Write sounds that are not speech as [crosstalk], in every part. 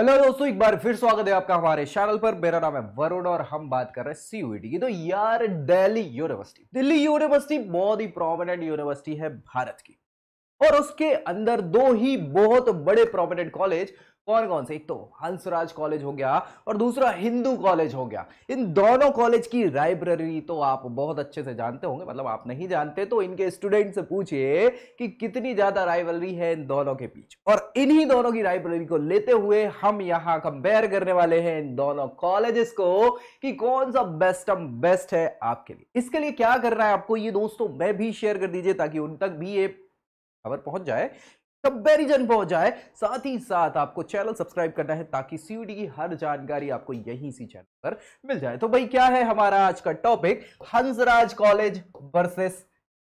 Hello दोस्तों एक बार फिर स्वागत है आपका हमारे चैनल पर मेरा नाम है वरुण और हम बात कर रहे हैं सीयूईटी की तो यार दिल्ली यूनिवर्सिटी दिल्ली यूनिवर्सिटी बहुत ही प्रोमिनेंट यूनिवर्सिटी है भारत की और उसके अंदर दो ही बहुत बड़े प्रोमिनेंट कॉलेज और कौन से एक तो हंसराज कॉलेज हो गया और दूसरा हिंदू कॉलेज हो गया इन दोनों कॉलेज की लाइब्रेरी तो आप बहुत अच्छे से जानते होंगे मतलब आप नहीं जानते तो इनके स्टूडेंट से पूछिए कि कितनी ज्यादा राइवलरी है इन दोनों के बीच और इन्हीं दोनों की लाइब्रेरी को लेते हुए हम यहां कंपेयर करने वाले हैं इन दोनों कॉलेजेस को कि कौन सा बेस्टम बेस्ट है आपके लिए इसके लिए क्या करना है आपको ये दोस्तों मैं भी शेयर कर दीजिए ताकि उन तक भी ये खबर पहुंच जाए कंपेरिजन पहुंच जाए साथ ही साथ आपको चैनल सब्सक्राइब करना है ताकि सीयूडी की हर जानकारी आपको यहीं सी चैनल पर मिल जाए तो भाई क्या है हमारा आज का topic Hansraj college versus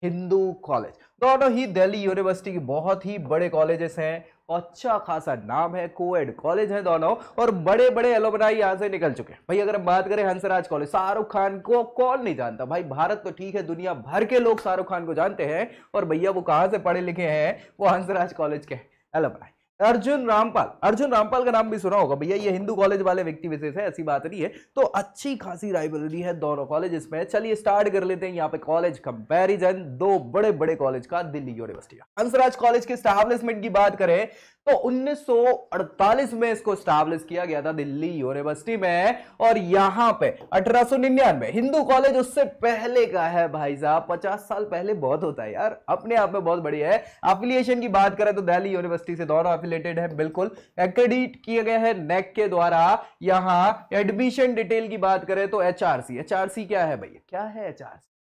Hindu college दोनों ही दिल्ली यूनिवर्सिटी के बहुत ही बड़े कॉलेजेस हैं अच्छा खासा नाम है कोएड कॉलेज है दोनों और बड़े बड़े एलोबनाई यहां से निकल चुके हैं भाई अगर हम बात करें हंसराज कॉलेज शाहरुख खान को कौन नहीं जानता भाई भारत तो ठीक है दुनिया भर के लोग शाहरुख खान को जानते हैं और भैया वो कहां से पढ़े लिखे हैं वो हंसराज कॉलेज के एलोबनाई अर्जुन रामपाल अर्जुन रामपाल का नाम भी सुना होगा भैया ये हिंदू कॉलेज वाले व्यक्ति विशेष है ऐसी बात नहीं है तो अच्छी खासी राइवलरी है दोनों कॉलेज में चलिए स्टार्ट कर लेते हैं यहाँ पे कॉलेज कंपैरिजन दो बड़े बड़े कॉलेज का दिल्ली यूनिवर्सिटी का हंसराज कॉलेज के स्टाब्लिशमेंट की बात करें तो 1948 में इसको स्टाब्लिश किया गया था दिल्ली यूनिवर्सिटी में और यहां पे 1899 हिंदू कॉलेज उससे पहले का है भाई साहब 50 साल पहले बहुत होता है यार अपने आप में बहुत बढ़िया है अफिलिएशन की बात करें तो दिल्ली यूनिवर्सिटी से दोनों अफिलेटेड है बिल्कुल एक्रेडिट किए गए हैं नेक के द्वारा यहां एडमिशन डिटेल की बात करें तो एचआरसी एचआरसी क्या है भैया क्या है एचआरसी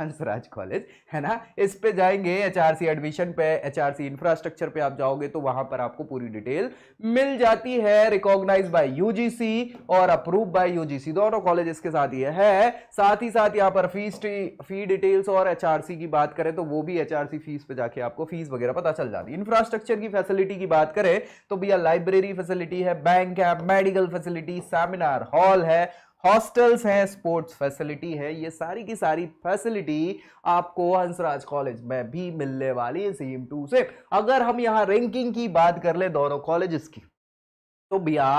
हंसराज कॉलेज है ना इस पे जाएंगे एचआरसी एडमिशन पे एचआरसी इंफ्रास्ट्रक्चर पे आप जाओगे तो वहां पर आपको पूरी डिटेल मिल जाती है रिकॉग्नाइज बाय यूजीसी और अप्रूव बाय यूजीसी दोनों कॉलेज इसके साथ ये है साथ ही साथ यहाँ पर फीस फी डिटेल्स और एचआरसी की बात करें तो वो भी एचआरसी फीस पे जाके आपको फीस वगैरह पता चल जाती है इंफ्रास्ट्रक्चर की फैसिलिटी की बात करें तो भैया लाइब्रेरी फैसिलिटी है बैंक है मेडिकल फैसिलिटी सेमिनार हॉल है हॉस्टल्स हैं स्पोर्ट्स फैसिलिटी है ये सारी की सारी फैसिलिटी आपको हंसराज कॉलेज में भी मिलने वाली है सीएम टू से अगर हम यहाँ रैंकिंग की बात कर ले दोनों कॉलेजेस की तो भैया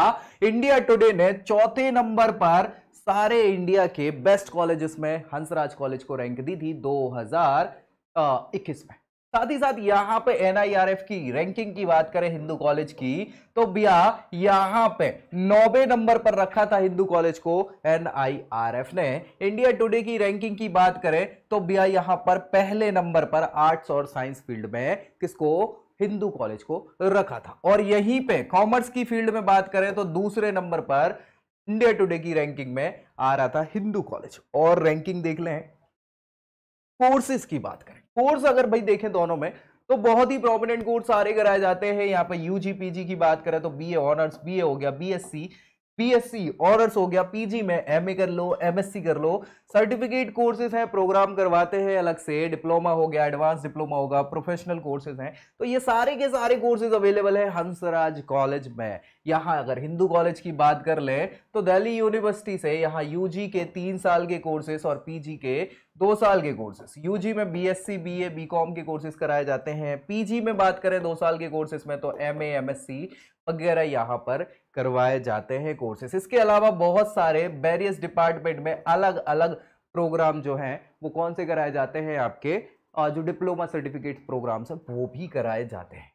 इंडिया टुडे ने चौथे नंबर पर सारे इंडिया के बेस्ट कॉलेजेस में हंसराज कॉलेज को रैंक दी थी दो में साथ ही साथ यहां पे एनआईआरएफ की रैंकिंग की बात करें हिंदू कॉलेज की तो भैया यहां पे नौवे नंबर पर रखा था हिंदू कॉलेज को एनआईआरएफ ने इंडिया टुडे की रैंकिंग की बात करें तो भैया यहां पर पहले नंबर पर आर्ट्स और साइंस फील्ड में किसको हिंदू कॉलेज को रखा था और यहीं पे कॉमर्स की फील्ड में बात करें तो दूसरे नंबर पर इंडिया टुडे की रैंकिंग में आ रहा था हिंदू कॉलेज और रैंकिंग देख लें कोर्सेज की बात करें कोर्स अगर भाई देखें दोनों में तो बहुत ही प्रोमिनेंट कोर्स सारे कराए जाते हैं यहाँ पर यूजीपीजी की बात करें तो बीए ऑनर्स बीए हो गया बीएससी बीएससी ऑनर्स हो गया पीजी में एमए कर लो एमएससी कर लो सर्टिफिकेट कोर्सेज हैं प्रोग्राम करवाते हैं अलग से डिप्लोमा हो गया एडवांस डिप्लोमा होगा प्रोफेशनल कोर्सेज हैं तो ये सारे के सारे कोर्सेज अवेलेबल है हंसराज कॉलेज में यहाँ अगर हिंदू कॉलेज की बात कर लें तो दिल्ली यूनिवर्सिटी से यहाँ यूजी के तीन साल के कोर्सेज और पीजी के दो साल के कोर्सेज यूजी में बीएससी बीए बीकॉम के कोर्सेज कराए जाते हैं पीजी में बात करें दो साल के कोर्सेज में तो एस एमएससी वगैरह यहाँ पर करवाए जाते हैं कोर्सेस इसके अलावा बहुत सारे वेरियस डिपार्टमेंट में अलग अलग प्रोग्राम जो हैं वो कौन से कराए जाते हैं आपके जो डिप्लोमा सर्टिफिकेट प्रोग्राम्स हैं वो भी कराए जाते हैं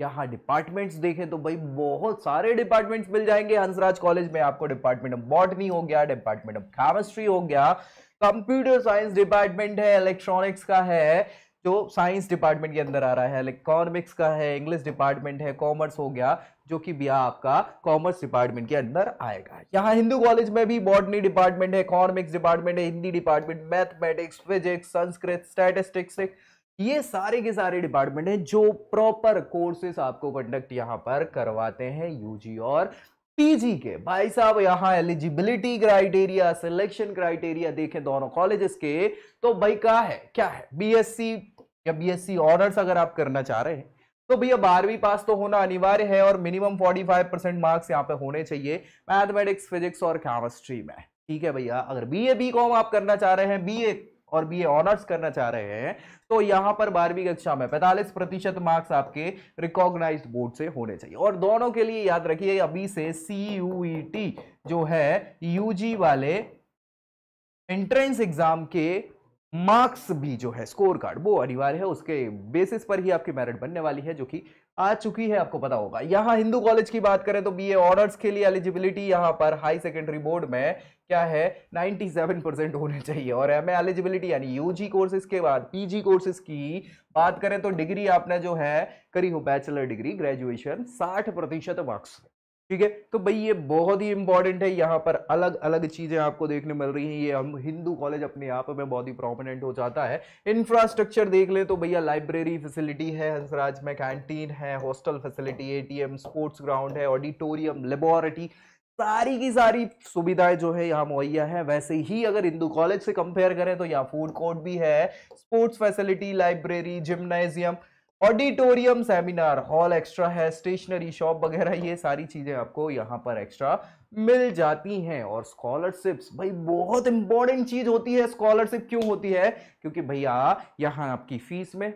यहाँ डिपार्टमेंट्स देखें तो भाई बहुत सारे डिपार्टमेंट्स मिल जाएंगे हंसराज कॉलेज में आपको डिपार्टमेंट ऑफ बॉटनी हो गया डिपार्टमेंट ऑफ केमिस्ट्री हो गया कंप्यूटर साइंस डिपार्टमेंट है इलेक्ट्रॉनिक्स का है जो साइंस डिपार्टमेंट के अंदर आ रहा है इकोनॉमिक्स का है इंग्लिश डिपार्टमेंट है कॉमर्स हो गया जो कि बिया आपका कॉमर्स डिपार्टमेंट के अंदर आएगा यहाँ हिंदू कॉलेज में भी बॉटनी डिपार्टमेंट है इकोनॉमिक्स डिपार्टमेंट है Hindi department mathematics physics Sanskrit statistics ये सारे के सारे डिपार्टमेंट हैं जो प्रॉपर कोर्सेस आपको कंडक्ट यहाँ पर करवाते हैं यूजी और पीजी के भाई साहब यहाँ एलिजिबिलिटी क्राइटेरिया सिलेक्शन क्राइटेरिया देखें दोनों कॉलेजेस के तो भाई क्या है क्या है बीएससी या बीएससी ऑनर्स अगर आप करना चाह रहे हैं तो भैया बारहवीं पास तो होना अनिवार्य है और मिनिमम 45 परसेंट मार्क्स यहाँ पे होने चाहिए मैथमेटिक्स फिजिक्स और केमिस्ट्री में ठीक है भैया अगर बी ए बी कॉम आप करना चाह रहे हैं बी ए और बी ऑनर्स करना चाह रहे हैं तो यहां पर बारहवीं कक्षा में 45 प्रतिशत मार्क्स आपके रिकॉग्नाइज बोर्ड से होने चाहिए और दोनों के लिए याद रखिए अभी से सी e जो है यूजी वाले एंट्रेंस एग्जाम के मार्क्स भी जो है स्कोर कार्ड वो अनिवार्य है उसके बेसिस पर ही आपकी मेरिट बनने वाली है जो कि आ चुकी है आपको पता होगा यहाँ हिंदू कॉलेज की बात करें तो बीए ऑर्डर्स के लिए एलिजिबिलिटी यहाँ पर हाई सेकेंडरी बोर्ड में क्या है 97 परसेंट होने चाहिए और एम एलिजिबिलिटी यानी यूजी कोर्सेज के बाद पीजी कोर्सेज की बात करें तो डिग्री आपने जो है करी हो बैचलर डिग्री ग्रेजुएशन 60 प्रतिशत मार्क्स ठीक है तो भाई ये बहुत ही इंपॉर्टेंट है यहाँ पर अलग अलग चीज़ें आपको देखने मिल रही हैं ये हम हिंदू कॉलेज अपने आप में बहुत ही प्रोमिनेंट हो जाता है इंफ्रास्ट्रक्चर देख लें तो भैया लाइब्रेरी फैसिलिटी है हंसराज में कैंटीन है hostel facility ATM sports ground है ऑडिटोरियम लेबोरेटरी सारी की सारी सुविधाएं जो है यहाँ मुहैया है वैसे ही अगर हिंदू कॉलेज से कंपेयर करें तो यहाँ फूड कोर्ट भी है sports facility library gymnasium auditorium seminar hall extra है स्टेशनरी शॉप वगैरह ये सारी चीज़ें आपको यहाँ पर एक्स्ट्रा मिल जाती हैं और स्कॉलरशिप्स भाई बहुत इंपॉर्टेंट चीज़ होती है स्कॉलरशिप क्यों होती है क्योंकि भैया यहाँ आपकी फीस में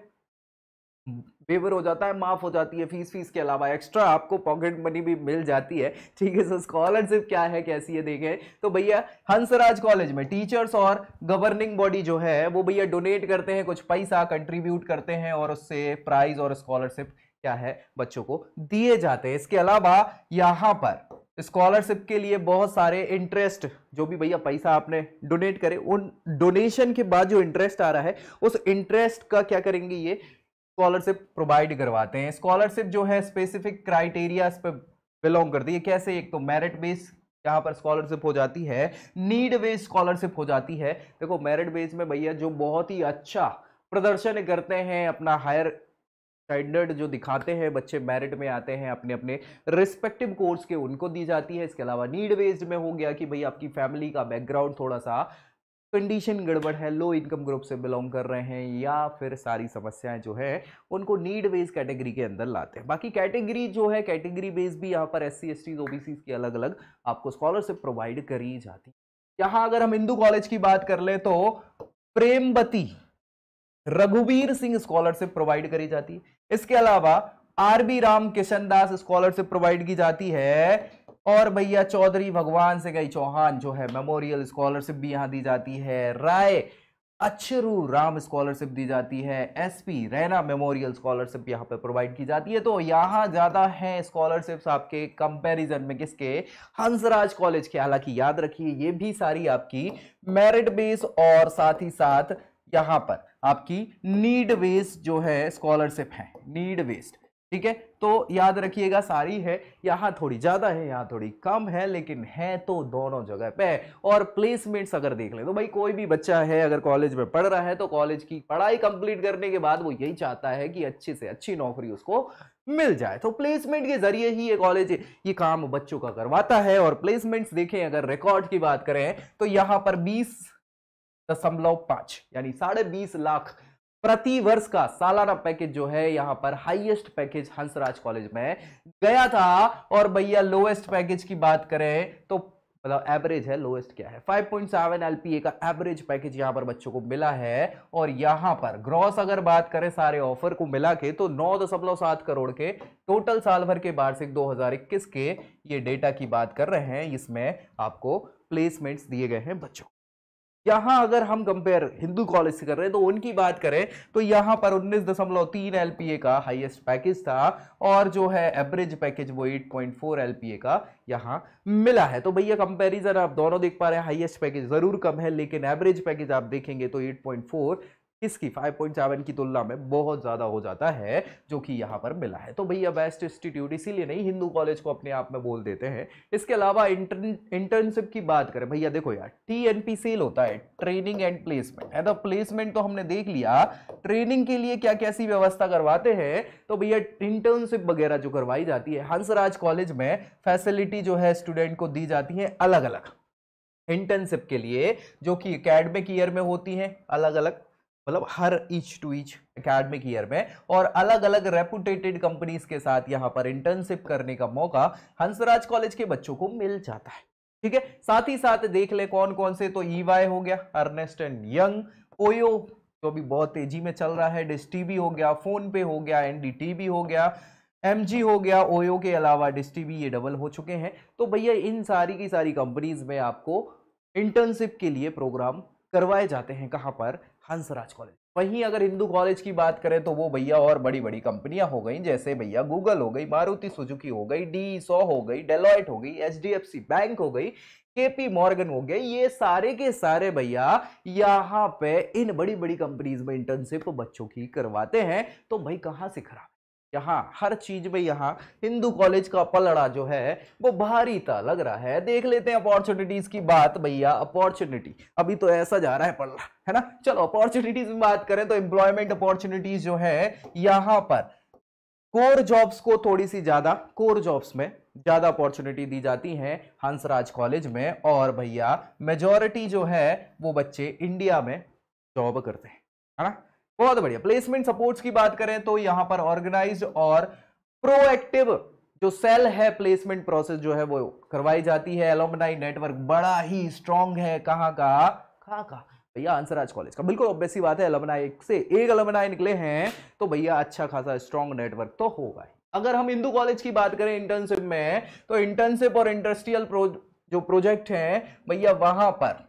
वेवर हो जाता है माफ हो जाती है फीस फीस के अलावा एक्स्ट्रा आपको पॉकेट मनी भी मिल जाती है ठीक है सर स्कॉलरशिप क्या है कैसी है देखें तो भैया हंसराज कॉलेज में टीचर्स और गवर्निंग बॉडी जो है वो भैया डोनेट करते हैं कुछ पैसा कंट्रीब्यूट करते हैं और उससे प्राइज और स्कॉलरशिप क्या है बच्चों को दिए जाते हैं इसके अलावा यहाँ पर स्कॉलरशिप के लिए बहुत सारे इंटरेस्ट जो भी भैया पैसा आपने डोनेट करे उन डोनेशन के बाद जो इंटरेस्ट आ रहा है उस इंटरेस्ट का क्या करेंगे ये स्कॉलरशिप प्रोवाइड करवाते हैं स्कॉलरशिप जो है स्पेसिफिक क्राइटेरियाज पर बिलोंग करती है कैसे एक तो मेरिट बेस यहाँ पर स्कॉलरशिप हो जाती है नीड बेस्ड स्कॉलरशिप हो जाती है देखो मेरिट बेस में भैया जो बहुत ही अच्छा प्रदर्शन करते हैं अपना हायर स्टैंडर्ड जो दिखाते हैं बच्चे मेरिट में आते हैं अपने अपने रिस्पेक्टिव कोर्स के उनको दी जाती है इसके अलावा नीड बेस्ड में हो गया कि भाई आपकी फैमिली का बैकग्राउंड थोड़ा सा कंडीशन गड़बड़ है लो इनकम ग्रुप से बिलोंग कर रहे हैं या फिर सारी समस्याएं जो है उनको नीड बेस कैटेगरी के अंदर लाते हैं बाकी कैटेगरी जो है कैटेगरी बेस भी यहाँ पर एस सी एस की अलग अलग आपको स्कॉलरशिप प्रोवाइड करी जाती यहाँ अगर हम हिंदू कॉलेज की बात कर ले तो प्रेमबती रघुवीर सिंह स्कॉलरशिप प्रोवाइड करी जाती है इसके अलावा R B Ram Kishan Das scholarship provide की जाती है और भैया चौधरी भगवान से गई चौहान जो है मेमोरियल स्कॉलरशिप भी यहाँ दी जाती है राय अच्छरू राम स्कॉलरशिप दी जाती है एसपी रैना मेमोरियल स्कॉलरशिप यहाँ पे प्रोवाइड की जाती है तो यहाँ ज़्यादा हैं स्कॉलरशिप्स आपके कंपैरिजन में किसके हंसराज कॉलेज के हालांकि याद रखिए ये भी सारी आपकी मेरिट बेस और साथ ही साथ यहाँ पर आपकी नीड वेस्ट जो है स्कॉलरशिप है नीड बेस्ड ठीक है तो याद रखिएगा सारी है यहाँ थोड़ी ज़्यादा है यहाँ थोड़ी कम है लेकिन है तो दोनों जगह पे और प्लेसमेंट्स अगर देख ले तो भाई कोई भी बच्चा है अगर कॉलेज में पढ़ रहा है तो कॉलेज की पढ़ाई कंप्लीट करने के बाद वो यही चाहता है कि अच्छे से अच्छी नौकरी उसको मिल जाए तो प्लेसमेंट के जरिए ही ये कॉलेज ये काम बच्चों का करवाता है और प्लेसमेंट्स देखें अगर रिकॉर्ड की बात करें तो यहाँ पर बीस दशमलव पाँच यानी साढ़े बीस लाख प्रति वर्ष का सालाना पैकेज जो है यहां पर हाईएस्ट पैकेज हंसराज कॉलेज में गया था और भैया लोएस्ट पैकेज की बात करें तो मतलब एवरेज है लोएस्ट क्या है 5.7 एलपीए का एवरेज पैकेज यहां पर बच्चों को मिला है और यहां पर ग्रॉस अगर बात करें सारे ऑफर को मिला के तो नौ दशमलव सात करोड़ के टोटल साल भर के वार्षिक 2021 के ये डेटा की बात कर रहे हैं इसमें आपको प्लेसमेंट्स दिए गए हैं बच्चों यहां अगर हम कंपेयर हिंदू कॉलेज से कर रहे हैं तो उनकी बात करें तो यहां पर 19.3 एलपीए का हाईएस्ट पैकेज था और जो है एवरेज पैकेज वो 8.4 एलपीए का यहां मिला है तो भैया कंपैरिजन आप दोनों देख पा रहे हैं हाईएस्ट पैकेज जरूर कम है लेकिन एवरेज पैकेज आप देखेंगे तो 8.4 इसकी फाइव पॉइंट सेवन की तुलना में बहुत ज़्यादा हो जाता है जो कि यहाँ पर मिला है तो भैया बेस्ट इंस्टीट्यूट इसीलिए नहीं हिंदू कॉलेज को अपने आप में बोल देते हैं इसके अलावा इंटर्नशिप की बात करें भैया देखो यार टी एन पी सेल होता है ट्रेनिंग एंड प्लेसमेंट है तो प्लेसमेंट तो हमने देख लिया ट्रेनिंग के लिए क्या कैसी व्यवस्था करवाते हैं तो भैया इंटर्नशिप वगैरह जो करवाई जाती है हंसराज कॉलेज में फैसिलिटी जो है स्टूडेंट को दी जाती है अलग अलग इंटर्नशिप के लिए जो कि अकेडमिक ईयर में होती हैं अलग अलग मतलब हर each to each academic year में और अलग अलग रेपुटेटेड कंपनीज के साथ यहाँ पर इंटर्नशिप करने का मौका हंसराज कॉलेज के बच्चों को मिल जाता है ठीक है साथ ही साथ देख ले कौन कौन से तो ईवाई हो गया अर्नेस्ट एंड यंग ओयो जो भी बहुत तेजी में चल रहा है डिस टीवी हो गया फोन पे हो गया एनडीटीवी हो गया एम हो गया ओयो के अलावा डिस टीवी ये डबल हो चुके हैं तो भैया इन सारी की सारी कंपनीज में आपको इंटर्नशिप के लिए प्रोग्राम करवाए जाते हैं कहाँ पर हंसराज कॉलेज वहीं अगर हिंदू कॉलेज की बात करें तो वो भैया और बड़ी बड़ी कंपनियां हो गई जैसे भैया गूगल हो गई मारुति सुजुकी हो गई डी सौ हो गई डेलॉइट हो गई एच बैंक हो गई केपी मॉर्गन हो गई ये सारे के सारे भैया यहाँ पे इन बड़ी बड़ी कंपनीज में इंटर्नशिप बच्चों की करवाते हैं तो भाई कहाँ से खराब यहाँ हर चीज में यहाँ हिंदू कॉलेज का पलड़ा जो है वो भारी था लग रहा है देख लेते हैं अपॉर्चुनिटीज की बात भैया अपॉर्चुनिटी अभी तो ऐसा जा रहा है पलड़ा है ना चलो अपॉर्चुनिटीज में बात करें तो एम्प्लॉयमेंट अपॉर्चुनिटीज जो है यहाँ पर कोर जॉब्स को थोड़ी सी ज्यादा कोर जॉब्स में ज्यादा अपॉर्चुनिटी दी जाती है हंसराज कॉलेज में और भैया मेजोरिटी जो है वो बच्चे इंडिया में जॉब करते हैं है ना बहुत बढ़िया प्लेसमेंट सपोर्ट्स की बात करें तो यहां पर ऑर्गेनाइज और प्रोएक्टिव जो सेल है प्लेसमेंट प्रोसेस जो है वो करवाई जाती है एलोमनाई नेटवर्क बड़ा ही स्ट्रांग है कहाँ का कहाँ का भैया अंसराज कॉलेज का बिल्कुल ऑब्वियसली बात है एलोमनाई से एक एलोमनाई निकले हैं तो भैया अच्छा खासा स्ट्रांग नेटवर्क तो होगा ही अगर हम हिंदू कॉलेज की बात करें इंटर्नशिप में तो इंटर्नशिप और इंडस्ट्रियल प्रो, जो प्रोजेक्ट है भैया वहां पर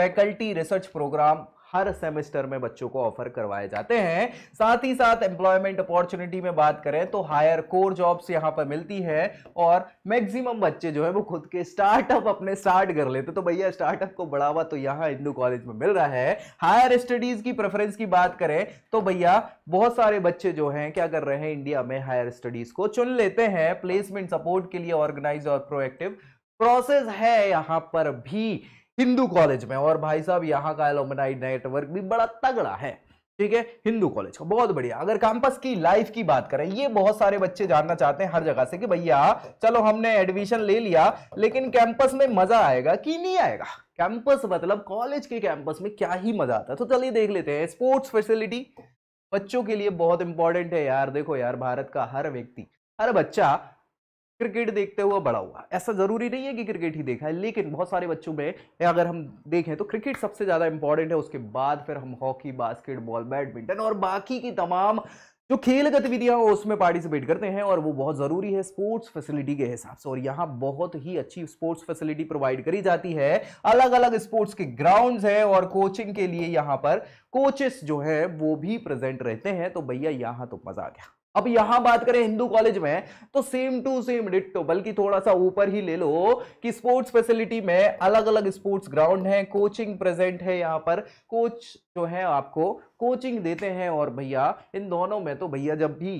फैकल्टी रिसर्च प्रोग्राम हर सेमेस्टर में बच्चों को ऑफर करवाए जाते हैं साथ ही साथ एम्प्लॉयमेंट अपॉर्चुनिटी में बात करें तो हायर कोर जॉब्स यहां पर मिलती है और मैक्सिमम बच्चे जो है वो खुद के स्टार्टअप अपने स्टार्ट कर लेते तो भैया स्टार्टअप को बढ़ावा तो यहां हिंदू कॉलेज में मिल रहा है हायर स्टडीज की प्रेफरेंस की बात करें तो भैया बहुत सारे बच्चे जो है क्या कर रहे हैं इंडिया में हायर स्टडीज को चुन लेते हैं प्लेसमेंट सपोर्ट के लिए ऑर्गेनाइज और प्रोएक्टिव प्रोसेस है यहाँ पर भी हिंदू कॉलेज में और भाई साहब यहाँ का एलोमनाई नेटवर्क भी बड़ा तगड़ा है ठीक है हिंदू कॉलेज का बहुत बढ़िया अगर कैंपस की लाइफ की बात करें ये बहुत सारे बच्चे जानना चाहते हैं हर जगह से कि भैया चलो हमने एडमिशन ले लिया लेकिन कैंपस में मजा आएगा कि नहीं आएगा कैंपस मतलब कॉलेज के कैंपस में क्या ही मजा आता है तो चलिए देख लेते हैं स्पोर्ट्स फैसिलिटी बच्चों के लिए बहुत इंपॉर्टेंट है यार देखो यार भारत का हर व्यक्ति हर बच्चा क्रिकेट देखते हुए बड़ा हुआ ऐसा ज़रूरी नहीं है कि क्रिकेट ही देखा है लेकिन बहुत सारे बच्चों में अगर हम देखें तो क्रिकेट सबसे ज़्यादा इंपॉर्टेंट है उसके बाद फिर हम हॉकी बास्केटबॉल बैडमिंटन और बाकी की तमाम जो खेल गतिविधियां हो उसमें पार्टिसिपेट करते हैं और वो बहुत ज़रूरी है स्पोर्ट्स फैसिलिटी के हिसाब से और यहाँ बहुत ही अच्छी स्पोर्ट्स फैसिलिटी प्रोवाइड करी जाती है अलग अलग स्पोर्ट्स के ग्राउंड्स हैं और कोचिंग के लिए यहाँ पर कोचेस जो है वो भी प्रेजेंट रहते हैं तो भैया यहाँ तो मज़ा आ गया अब यहां बात करें हिंदू कॉलेज में तो सेम टू सेम डिट्टो बल्कि थोड़ा सा ऊपर ही ले लो कि स्पोर्ट्स फैसिलिटी में अलग अलग स्पोर्ट्स ग्राउंड है कोचिंग प्रेजेंट है यहाँ पर कोच जो है आपको कोचिंग देते हैं और भैया इन दोनों में तो भैया जब भी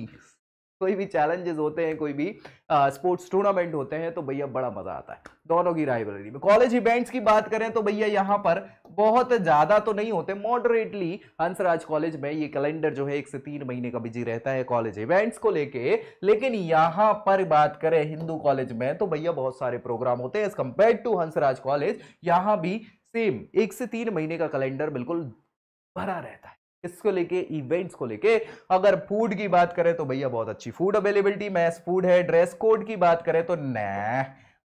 कोई भी चैलेंजेस होते हैं कोई भी स्पोर्ट्स टूर्नामेंट होते हैं तो भैया बड़ा मजा आता है दोनों की राइवलरी में कॉलेज इवेंट्स की बात करें तो भैया यहाँ पर बहुत ज़्यादा तो नहीं होते मॉडरेटली हंसराज कॉलेज में ये कैलेंडर जो है एक से तीन महीने का बिजी रहता है कॉलेज इवेंट्स को लेके लेकिन यहाँ पर बात करें हिंदू कॉलेज में तो भैया बहुत सारे प्रोग्राम होते हैं as compare to Hansraj college यहाँ भी सेम एक से तीन महीने का कैलेंडर बिल्कुल भरा रहता है इसको लेके इवेंट्स को लेके अगर फूड की बात करें तो भैया बहुत अच्छी फूड अवेलेबिलिटी मैस फूड है ड्रेस कोड की बात करें तो न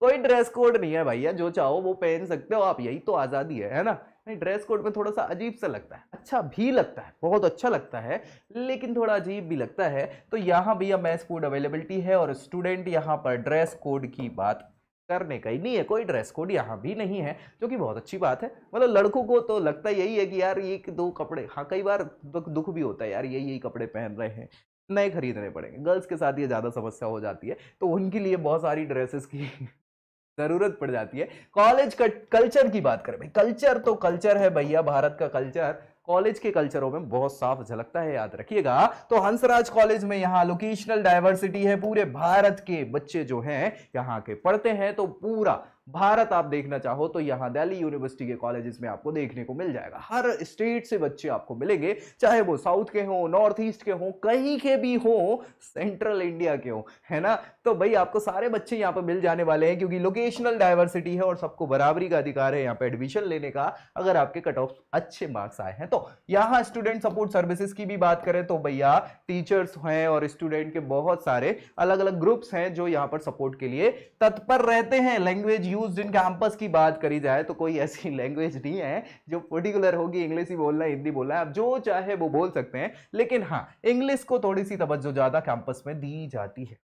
कोई ड्रेस कोड नहीं है भैया जो चाहो वो पहन सकते हो आप यही तो आज़ादी है है ना नहीं ड्रेस कोड में थोड़ा सा अजीब सा लगता है अच्छा भी लगता है बहुत अच्छा लगता है लेकिन थोड़ा अजीब भी लगता है तो यहाँ भैया मैस फूड अवेलेबिलिटी है और स्टूडेंट यहाँ पर ड्रेस कोड की बात करने का ही नहीं है कोई ड्रेस कोड यहाँ भी नहीं है जो कि बहुत अच्छी बात है मतलब लड़कों को तो लगता यही है कि यार ये दो कपड़े हाँ कई बार तो दुख भी होता है यार ये यही कपड़े पहन रहे हैं नए खरीदने पड़ेंगे गर्ल्स के साथ ये ज़्यादा समस्या हो जाती है तो उनके लिए बहुत सारी ड्रेसेस की [laughs] ज़रूरत पड़ जाती है कॉलेज कल्चर की बात करें भाई कल्चर तो कल्चर है भैया भारत का कल्चर कॉलेज के कल्चरों में बहुत साफ झलकता है याद रखिएगा तो हंसराज कॉलेज में यहाँ लोकेशनल डाइवर्सिटी है पूरे भारत के बच्चे जो हैं यहाँ के पढ़ते हैं तो पूरा भारत आप देखना चाहो तो यहाँ दिल्ली यूनिवर्सिटी के कॉलेजेस में आपको देखने को मिल जाएगा हर स्टेट से बच्चे आपको मिलेंगे चाहे वो साउथ के हों नॉर्थ ईस्ट के हों कहीं के भी हों सेंट्रल इंडिया के हों है ना तो भाई आपको सारे बच्चे यहाँ पर मिल जाने वाले हैं क्योंकि लोकेशनल डाइवर्सिटी है और सबको बराबरी का अधिकार है यहाँ पर एडमिशन लेने का अगर आपके कट ऑफ अच्छे मार्क्स आए हैं तो यहाँ स्टूडेंट सपोर्ट सर्विसेज की भी बात करें तो भैया टीचर्स हैं और स्टूडेंट के बहुत सारे अलग अलग ग्रुप्स हैं जो यहाँ पर सपोर्ट के लिए तत्पर रहते हैं लैंग्वेज यूज इन कैंपस की बात करी जाए तो कोई ऐसी लैंग्वेज नहीं है जो पर्टिकुलर होगी इंग्लिश ही बोलना हिंदी बोलना आप जो चाहे वो बोल सकते हैं लेकिन हाँ इंग्लिश को थोड़ी सी तवज्जो ज़्यादा कैंपस में दी जाती है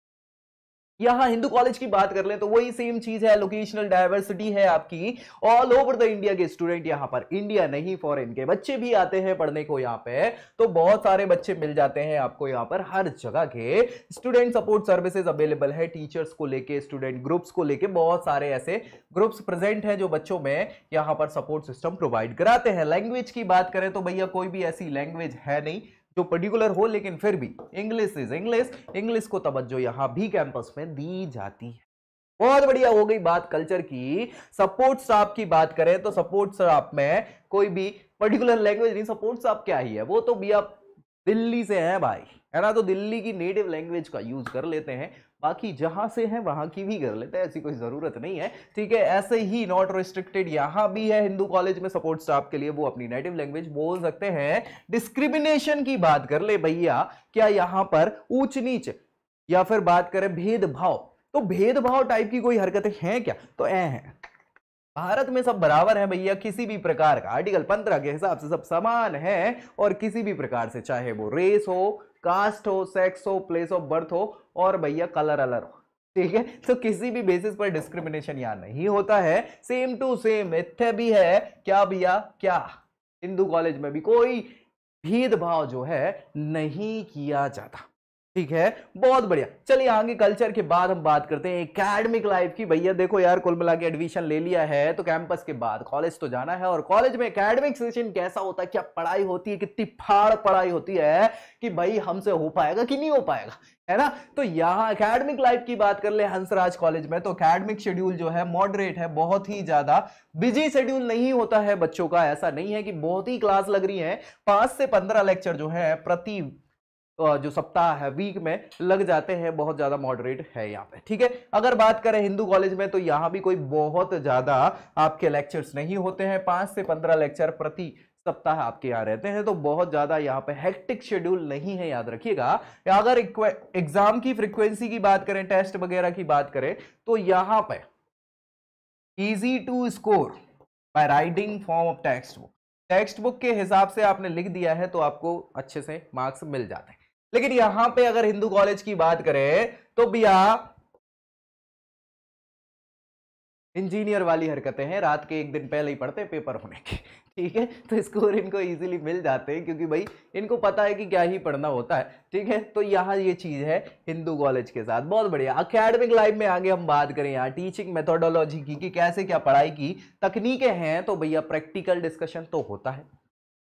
यहाँ हिंदू कॉलेज की बात कर ले तो वही सेम चीज है लोकेशनल डाइवर्सिटी है आपकी ऑल ओवर द इंडिया के स्टूडेंट यहाँ पर इंडिया नहीं फॉरेन के बच्चे भी आते हैं पढ़ने को यहाँ पे तो बहुत सारे बच्चे मिल जाते हैं आपको यहाँ पर हर जगह के स्टूडेंट सपोर्ट सर्विसेज अवेलेबल है टीचर्स को लेके स्टूडेंट ग्रुप्स को लेके बहुत सारे ऐसे ग्रुप्स प्रेजेंट है जो बच्चों में यहाँ पर सपोर्ट सिस्टम प्रोवाइड कराते हैं लैंग्वेज की बात करें तो भैया कोई भी ऐसी लैंग्वेज है नहीं जो पर्टिकुलर हो लेकिन फिर भी इंग्लिश इज इंग्लिश इंग्लिश को तवज्जो यहां भी कैंपस में दी जाती है बहुत बढ़िया हो गई बात कल्चर की सपोर्ट स्टाफ की बात करें तो सपोर्ट स्टाफ में कोई भी पर्टिकुलर लैंग्वेज नहीं सपोर्ट स्टाफ क्या ही है वो तो भी आप दिल्ली से हैं भाई है ना तो दिल्ली की नेटिव लैंग्वेज का यूज कर लेते हैं बाकी जहां से है वहां की भी कर लेते हैं ऐसी कोई ज़रूरत नहीं है ठीक है ऐसे ही नॉट रिस्ट्रिक्टेड यहाँ भी है हिंदू कॉलेज में सपोर्ट स्टाफ के लिए वो अपनी नेटिव लैंग्वेज बोल सकते हैं डिस्क्रिमिनेशन की बात कर ले भैया क्या यहां पर ऊंच नीच या फिर बात करें भेदभाव तो भेदभाव टाइप की कोई हरकतें हैं क्या तो ए हैं भारत में सब बराबर है भैया किसी भी प्रकार का आर्टिकल पंद्रह के हिसाब से सब समान है और किसी भी प्रकार से चाहे वो रेस हो कास्ट हो सेक्स हो प्लेस ऑफ बर्थ हो और भैया कलर अलर हो ठीक है तो किसी भी बेसिस पर डिस्क्रिमिनेशन यहां नहीं होता है सेम टू सेम इथे भी है क्या भैया क्या हिंदू कॉलेज में भी कोई भेदभाव जो है नहीं किया जाता ठीक है बहुत बढ़िया चलिए आगे कल्चर के बाद हम बात करते हैं एकेडमिक लाइफ की भैया देखो यार कुल मिला के एडमिशन ले लिया है तो कैंपस के बाद कॉलेज तो जाना है और कॉलेज में एकेडमिक सेशन कैसा होता है क्या पढ़ाई होती है कितनी फाड़ पढ़ाई होती है कि भाई हमसे हो पाएगा कि नहीं हो पाएगा है ना तो यहाँ अकेडमिक लाइफ की बात कर ले हंसराज कॉलेज में तो अकेडमिक शेड्यूल जो है मॉडरेट है बहुत ही ज्यादा बिजी शेड्यूल नहीं होता है बच्चों का ऐसा नहीं है कि बहुत ही क्लास लग रही है पांच से पंद्रह लेक्चर जो है प्रति जो सप्ताह है वीक में लग जाते हैं बहुत ज़्यादा मॉडरेट है यहाँ पे ठीक है अगर बात करें हिंदू कॉलेज में तो यहाँ भी कोई बहुत ज़्यादा आपके लेक्चर्स नहीं होते हैं पाँच से पंद्रह लेक्चर प्रति सप्ताह आपके यहाँ रहते हैं तो बहुत ज़्यादा यहाँ पे हेक्टिक शेड्यूल नहीं है याद रखिएगा या अगर एग्जाम की फ्रिक्वेंसी की बात करें टेस्ट वगैरह की बात करें तो यहाँ पे easy to score by writing form of textbook textbook के हिसाब से आपने लिख दिया है तो आपको अच्छे से मार्क्स मिल जाते हैं लेकिन यहां पे अगर हिंदू कॉलेज की बात करें तो भैया इंजीनियर वाली हरकतें हैं रात के एक दिन पहले ही पढ़ते पेपर होने के ठीक है तो स्कोर इनको इजीली मिल जाते हैं क्योंकि भाई इनको पता है कि क्या ही पढ़ना होता है ठीक है तो यहाँ ये चीज़ है हिंदू कॉलेज के साथ बहुत बढ़िया अकेडमिक लाइफ में आगे हम बात करें यहाँ टीचिंग मेथोडोलॉजी की कि कैसे क्या पढ़ाई की तकनीकें हैं तो भैया प्रैक्टिकल डिस्कशन तो होता है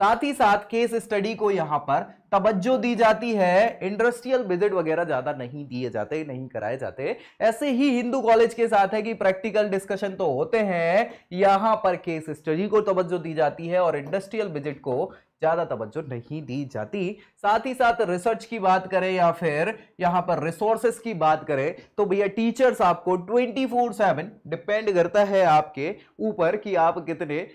साथ ही साथ केस स्टडी को यहाँ पर तवज्जो दी जाती है इंडस्ट्रियल विजिट वगैरह ज्यादा नहीं दिए जाते नहीं कराए जाते ऐसे ही हिंदू कॉलेज के साथ है कि प्रैक्टिकल डिस्कशन तो होते हैं यहाँ पर केस स्टडी को तवज्जो दी जाती है और इंडस्ट्रियल विजिट को ज्यादा तवज्जो नहीं दी जाती साथ ही साथ रिसर्च की बात करें या फिर यहाँ पर रिसोर्सेस की बात करें तो भैया टीचर्स आपको ट्वेंटी फोर सेवन डिपेंड करता है आपके ऊपर कि आप कितने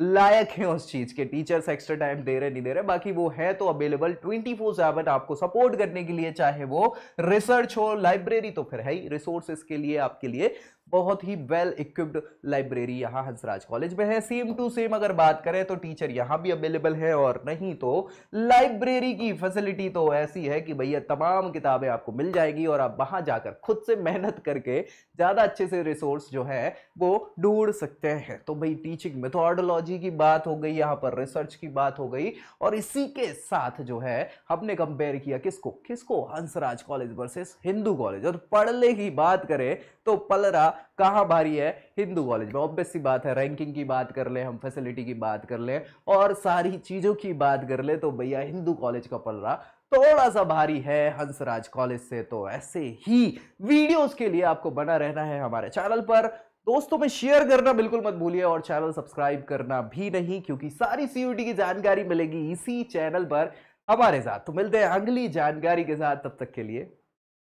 लायक है उस चीज के टीचर्स एक्स्ट्रा टाइम दे रहे नहीं दे रहे बाकी वो है तो अवेलेबल ट्वेंटी फोर सेवन आपको सपोर्ट करने के लिए चाहे वो रिसर्च हो लाइब्रेरी तो फिर है ही रिसोर्सेस के लिए आपके लिए बहुत ही वेल इक्विप्ड लाइब्रेरी यहाँ हंसराज कॉलेज में है सेम टू सेम अगर बात करें तो टीचर यहाँ भी अवेलेबल है और नहीं तो लाइब्रेरी की फैसिलिटी तो ऐसी है कि भैया तमाम किताबें आपको मिल जाएगी और आप वहाँ जाकर खुद से मेहनत करके ज़्यादा अच्छे से रिसोर्स जो है वो ढूंढ सकते हैं तो भाई टीचिंग मेथोडोलॉजी की बात हो गई यहाँ पर रिसर्च की बात हो गई और इसी के साथ जो है हमने कंपेयर किया किसको किसको Hansraj college versus Hindu college और पढ़ने की बात करें तो पलरा कहाँ भारी है हिंदू कॉलेज में ऑब्वियस सी बात है रैंकिंग की बात कर ले हम फैसिलिटी की बात कर ले और सारी चीज़ों की बात कर ले तो भैया हिंदू कॉलेज का पलरा थोड़ा सा भारी है हंसराज कॉलेज से तो ऐसे ही वीडियोस के लिए आपको बना रहना है हमारे चैनल पर दोस्तों में शेयर करना बिल्कुल मत भूलिए और चैनल सब्सक्राइब करना भी नहीं क्योंकि सारी सीयूटी की जानकारी मिलेगी इसी चैनल पर हमारे साथ तो मिलते हैं अगली जानकारी के साथ तब तक के लिए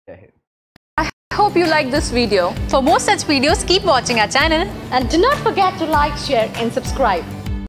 जय Hind hope you like this video. For more such videos, keep watching our channel. And do not forget to like, share and subscribe.